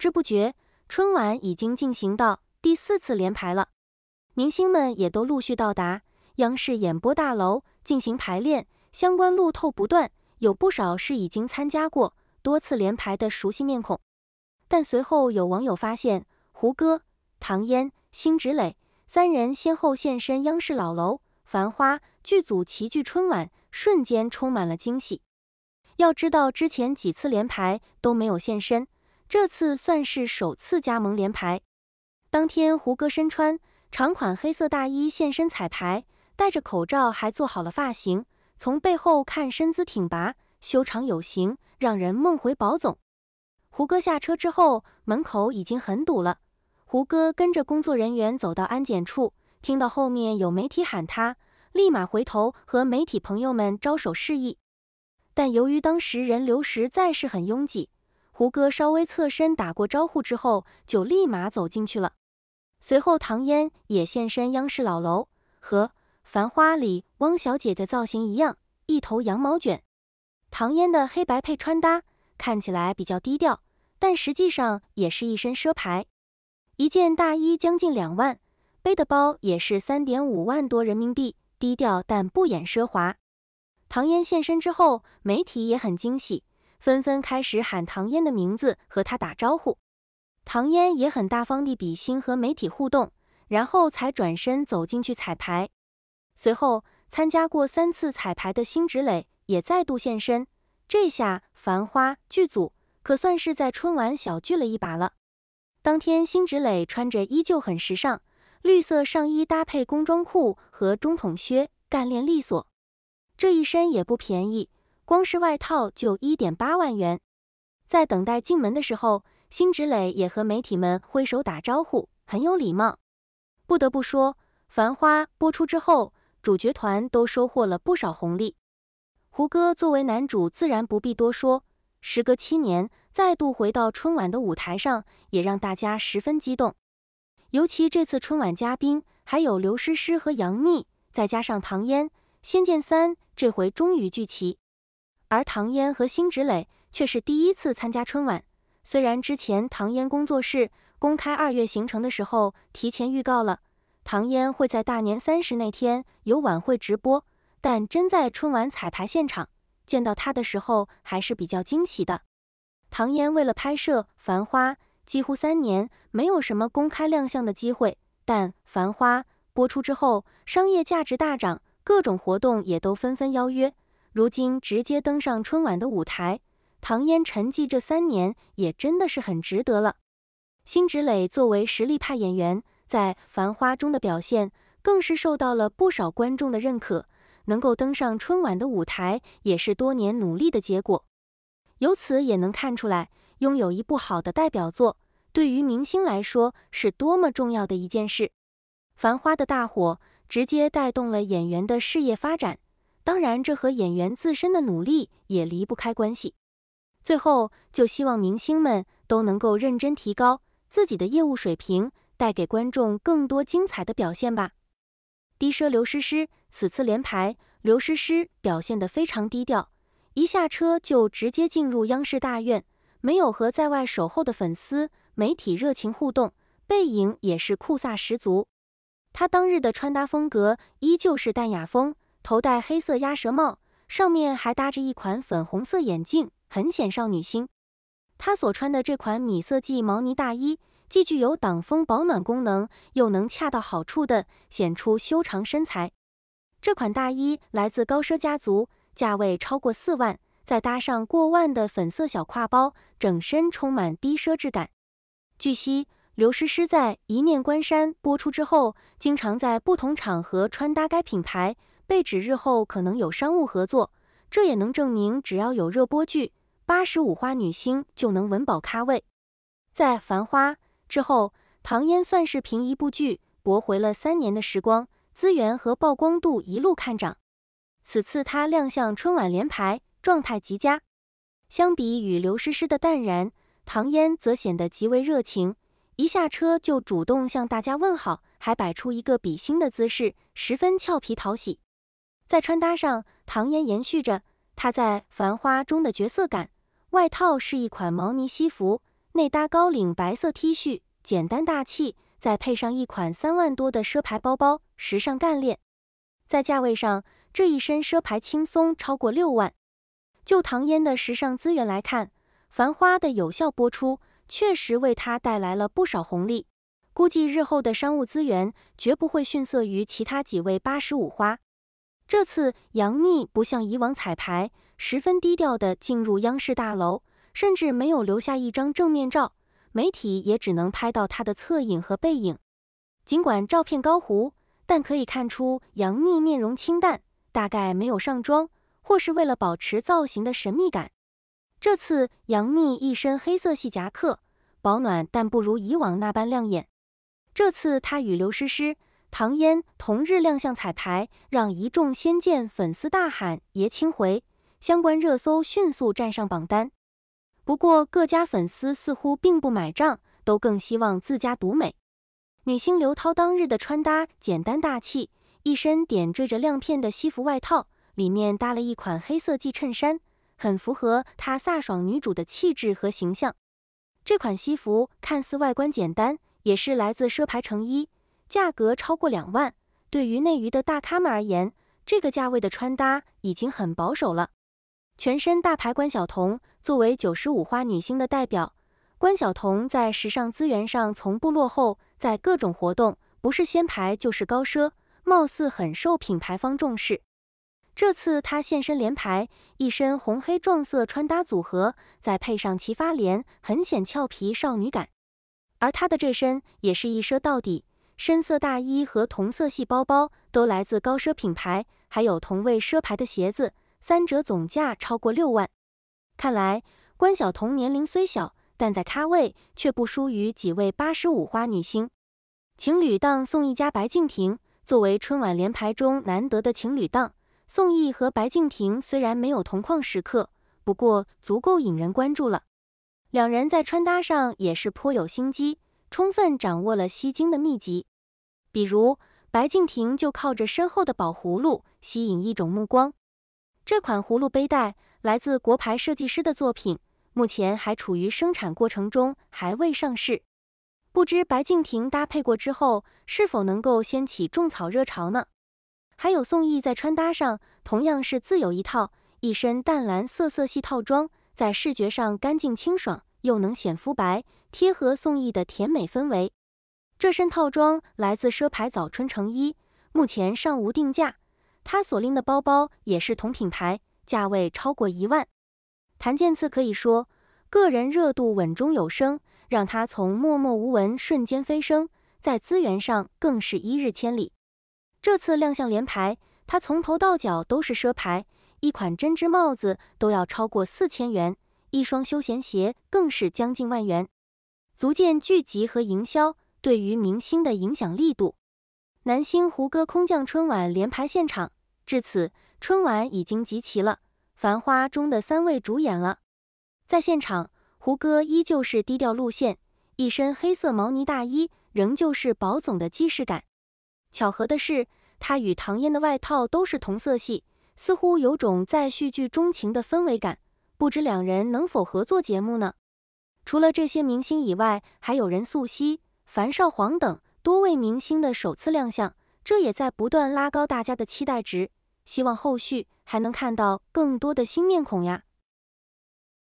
不知不觉，春晚已经进行到第四次联排了，明星们也都陆续到达央视演播大楼进行排练，相关路透不断，有不少是已经参加过多次联排的熟悉面孔。但随后有网友发现，胡歌、唐嫣、辛芷蕾三人先后现身央视老楼，繁花剧组齐聚春晚，瞬间充满了惊喜。要知道，之前几次联排都没有现身。这次算是首次加盟联排。当天，胡歌身穿长款黑色大衣现身彩排，戴着口罩，还做好了发型。从背后看，身姿挺拔，修长有型，让人梦回宝总。胡歌下车之后，门口已经很堵了。胡歌跟着工作人员走到安检处，听到后面有媒体喊他，立马回头和媒体朋友们招手示意。但由于当时人流实在是很拥挤。胡歌稍微侧身打过招呼之后，就立马走进去了。随后，唐嫣也现身央视老楼，和《繁花》里汪小姐的造型一样，一头羊毛卷。唐嫣的黑白配穿搭看起来比较低调，但实际上也是一身奢牌。一件大衣将近两万，背的包也是三点五万多人民币。低调但不掩奢华。唐嫣现身之后，媒体也很惊喜。纷纷开始喊唐嫣的名字和她打招呼，唐嫣也很大方地比心和媒体互动，然后才转身走进去彩排。随后参加过三次彩排的辛芷蕾也再度现身，这下《繁花》剧组可算是在春晚小聚了一把了。当天辛芷蕾穿着依旧很时尚，绿色上衣搭配工装裤和中筒靴，干练利索，这一身也不便宜。光是外套就一点八万元，在等待进门的时候，辛芷蕾也和媒体们挥手打招呼，很有礼貌。不得不说，《繁花》播出之后，主角团都收获了不少红利。胡歌作为男主，自然不必多说。时隔七年，再度回到春晚的舞台上，也让大家十分激动。尤其这次春晚嘉宾还有刘诗诗和杨幂，再加上唐嫣，《仙剑三》这回终于聚齐。而唐嫣和辛芷蕾却是第一次参加春晚。虽然之前唐嫣工作室公开二月行程的时候提前预告了唐嫣会在大年三十那天有晚会直播，但真在春晚彩排现场见到她的时候，还是比较惊喜的。唐嫣为了拍摄《繁花》，几乎三年没有什么公开亮相的机会，但《繁花》播出之后，商业价值大涨，各种活动也都纷纷邀约。如今直接登上春晚的舞台，唐嫣沉寂这三年也真的是很值得了。辛芷蕾作为实力派演员，在《繁花》中的表现更是受到了不少观众的认可，能够登上春晚的舞台也是多年努力的结果。由此也能看出来，拥有一部好的代表作对于明星来说是多么重要的一件事。《繁花》的大火直接带动了演员的事业发展。当然，这和演员自身的努力也离不开关系。最后，就希望明星们都能够认真提高自己的业务水平，带给观众更多精彩的表现吧。低奢刘诗诗此次联排，刘诗诗表现得非常低调，一下车就直接进入央视大院，没有和在外守候的粉丝、媒体热情互动，背影也是酷飒十足。她当日的穿搭风格依旧是淡雅风。头戴黑色鸭舌帽，上面还搭着一款粉红色眼镜，很显少女心。她所穿的这款米色系毛呢大衣，既具有挡风保暖功能，又能恰到好处的显出修长身材。这款大衣来自高奢家族，价位超过四万，再搭上过万的粉色小挎包，整身充满低奢质感。据悉，刘诗诗在《一念关山》播出之后，经常在不同场合穿搭该品牌。被指日后可能有商务合作，这也能证明，只要有热播剧，八十五花女星就能稳保咖位。在《繁花》之后，唐嫣算是凭一部剧驳回了三年的时光资源和曝光度，一路看涨。此次她亮相春晚联排，状态极佳。相比与刘诗诗的淡然，唐嫣则显得极为热情，一下车就主动向大家问好，还摆出一个比心的姿势，十分俏皮讨喜。在穿搭上，唐嫣延续着她在《繁花》中的角色感，外套是一款毛呢西服，内搭高领白色 T 恤，简单大气，再配上一款三万多的奢牌包包，时尚干练。在价位上，这一身奢牌轻松超过六万。就唐嫣的时尚资源来看，《繁花》的有效播出确实为她带来了不少红利，估计日后的商务资源绝不会逊色于其他几位八十五花。这次杨幂不像以往彩排，十分低调地进入央视大楼，甚至没有留下一张正面照，媒体也只能拍到她的侧影和背影。尽管照片高糊，但可以看出杨幂面容清淡，大概没有上妆，或是为了保持造型的神秘感。这次杨幂一身黑色系夹克，保暖但不如以往那般亮眼。这次她与刘诗诗。唐嫣同日亮相彩排，让一众《仙剑》粉丝大喊“爷青回”，相关热搜迅速站上榜单。不过，各家粉丝似乎并不买账，都更希望自家独美。女星刘涛当日的穿搭简单大气，一身点缀着亮片的西服外套，里面搭了一款黑色系衬衫，很符合她飒爽女主的气质和形象。这款西服看似外观简单，也是来自奢牌成衣。价格超过两万，对于内娱的大咖们而言，这个价位的穿搭已经很保守了。全身大牌关晓彤作为九十五花女星的代表，关晓彤在时尚资源上从不落后，在各种活动不是先排就是高奢，貌似很受品牌方重视。这次她现身联排，一身红黑撞色穿搭组合，再配上齐发帘，很显俏皮少女感。而她的这身也是一奢到底。深色大衣和同色系包包都来自高奢品牌，还有同为奢牌的鞋子，三者总价超过六万。看来关晓彤年龄虽小，但在咖位却不输于几位八十五花女星。情侣档宋一家白敬亭作为春晚联排中难得的情侣档，宋轶和白敬亭虽然没有同框时刻，不过足够引人关注了。两人在穿搭上也是颇有心机，充分掌握了吸睛的秘籍。比如白敬亭就靠着身后的宝葫芦吸引一种目光。这款葫芦背带来自国牌设计师的作品，目前还处于生产过程中，还未上市。不知白敬亭搭配过之后，是否能够掀起种草热潮呢？还有宋轶在穿搭上同样是自有一套，一身淡蓝色色系套装，在视觉上干净清爽，又能显肤白，贴合宋轶的甜美氛围。这身套装来自奢牌早春成衣，目前尚无定价。他所拎的包包也是同品牌，价位超过一万。谭健次可以说，个人热度稳中有升，让他从默默无闻瞬间飞升，在资源上更是一日千里。这次亮相连牌，他从头到脚都是奢牌，一款针织帽子都要超过四千元，一双休闲鞋更是将近万元，足见聚集和营销。对于明星的影响力度，男星胡歌空降春晚联排现场，至此春晚已经集齐了《繁花》中的三位主演了。在现场，胡歌依旧是低调路线，一身黑色毛呢大衣，仍旧是宝总的既视感。巧合的是，他与唐嫣的外套都是同色系，似乎有种在续剧中情的氛围感。不知两人能否合作节目呢？除了这些明星以外，还有任素汐。樊少皇等多位明星的首次亮相，这也在不断拉高大家的期待值。希望后续还能看到更多的新面孔呀！